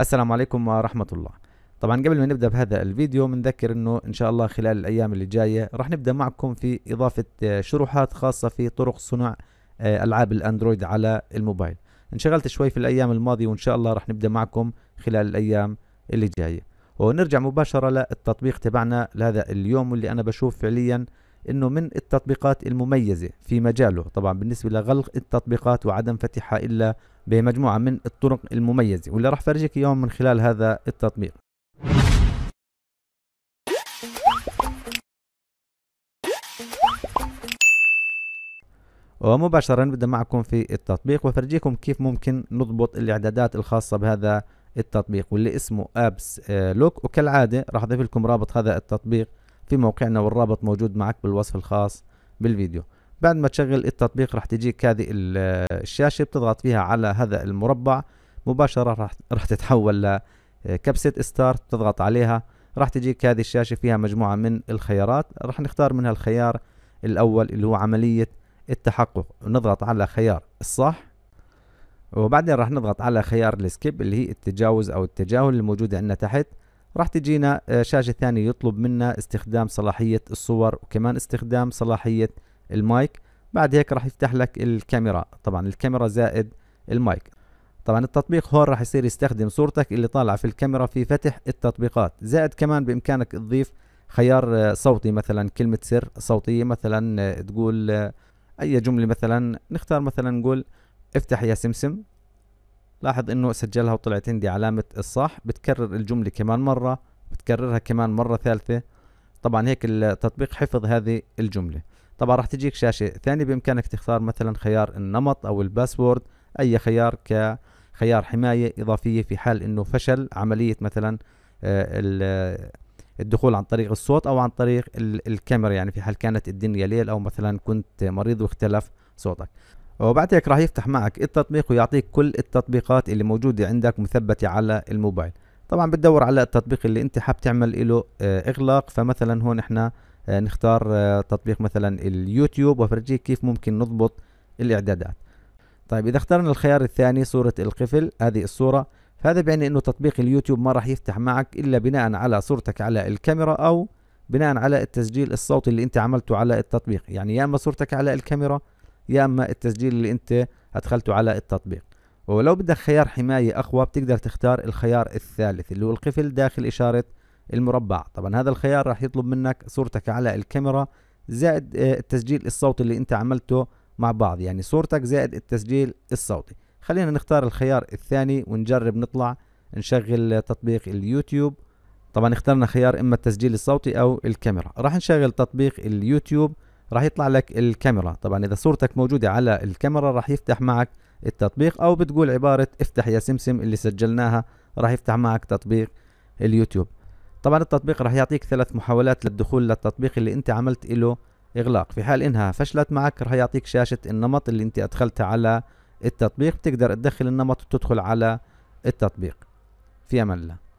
السلام عليكم ورحمة الله طبعا قبل ما نبدأ بهذا الفيديو بنذكر انه ان شاء الله خلال الايام اللي جاية راح نبدأ معكم في اضافة آه، شروحات خاصة في طرق صنع آه، العاب الاندرويد على الموبايل انشغلت شوي في الايام الماضية وان شاء الله راح نبدأ معكم خلال الايام اللي جاية ونرجع مباشرة للتطبيق تبعنا لهذا اليوم واللي انا بشوف فعليا انه من التطبيقات المميزه في مجاله طبعا بالنسبه لغلق التطبيقات وعدم فتحها الا بمجموعه من الطرق المميزه واللي راح فرجيك اياهم من خلال هذا التطبيق ومباشرة نبدأ معكم في التطبيق وفرجيكم كيف ممكن نضبط الإعدادات الخاصة بهذا التطبيق واللي اسمه أبس آه، لوك وكالعادة راح أضيف لكم رابط هذا التطبيق في موقعنا والرابط موجود معك بالوصف الخاص بالفيديو بعد ما تشغل التطبيق رح تجيك هذه الشاشة بتضغط فيها على هذا المربع مباشرة رح, تتحول لكبسة ستارت تضغط عليها راح تجيك هذه الشاشة فيها مجموعة من الخيارات راح نختار منها الخيار الأول اللي هو عملية التحقق نضغط على خيار الصح وبعدين راح نضغط على خيار السكيب اللي هي التجاوز أو التجاهل الموجودة عندنا تحت راح تجينا آه، شاشة ثانية يطلب منا استخدام صلاحية الصور وكمان استخدام صلاحية المايك بعد هيك راح يفتح لك الكاميرا طبعا الكاميرا زائد المايك طبعا التطبيق هون راح يصير يستخدم صورتك اللي طالعة في الكاميرا في فتح التطبيقات زائد كمان بإمكانك تضيف خيار آه، صوتي مثلا كلمة سر صوتية مثلا آه، تقول أي جملة مثلا نختار مثلا نقول افتح يا سمسم لاحظ انه سجلها وطلعت عندي علامة الصح بتكرر الجملة كمان مرة بتكررها كمان مرة ثالثة طبعا هيك التطبيق حفظ هذه الجملة طبعا راح تجيك شاشة ثانية بامكانك تختار مثلا خيار النمط او الباسورد اي خيار كخيار حماية اضافية في حال انه فشل عملية مثلا آه، الدخول عن طريق الصوت او عن طريق الكاميرا يعني في حال كانت الدنيا ليل او مثلا كنت مريض واختلف صوتك وبعدك راح يفتح معك التطبيق ويعطيك كل التطبيقات اللي موجودة عندك مثبتة على الموبايل طبعا بتدور على التطبيق اللي انت حاب تعمل له آه، اغلاق فمثلا هون احنا آه، نختار آه، تطبيق مثلا اليوتيوب وفرجيك كيف ممكن نضبط الاعدادات طيب اذا اخترنا الخيار الثاني صورة القفل هذه الصورة فهذا بيعني انه تطبيق اليوتيوب ما راح يفتح معك الا بناء على صورتك على الكاميرا او بناء على التسجيل الصوتي اللي انت عملته على التطبيق يعني يا اما صورتك على الكاميرا يا اما التسجيل اللي انت ادخلته على التطبيق ولو بدك خيار حماية أقوى بتقدر تختار الخيار الثالث اللي هو القفل داخل إشارة المربع طبعا هذا الخيار راح يطلب منك صورتك على الكاميرا زائد آه، التسجيل الصوتي اللي انت عملته مع بعض يعني صورتك زائد التسجيل الصوتي خلينا نختار الخيار الثاني ونجرب نطلع نشغل تطبيق اليوتيوب طبعا اخترنا خيار اما التسجيل الصوتي او الكاميرا راح نشغل تطبيق اليوتيوب راح يطلع لك الكاميرا طبعا اذا صورتك موجوده على الكاميرا راح يفتح معك التطبيق او بتقول عباره افتح يا سمسم اللي سجلناها راح يفتح معك تطبيق اليوتيوب طبعا التطبيق راح يعطيك ثلاث محاولات للدخول للتطبيق اللي انت عملت له اغلاق في حال انها فشلت معك راح يعطيك شاشه النمط اللي انت ادخلتها على التطبيق بتقدر تدخل النمط وتدخل على التطبيق في امان الله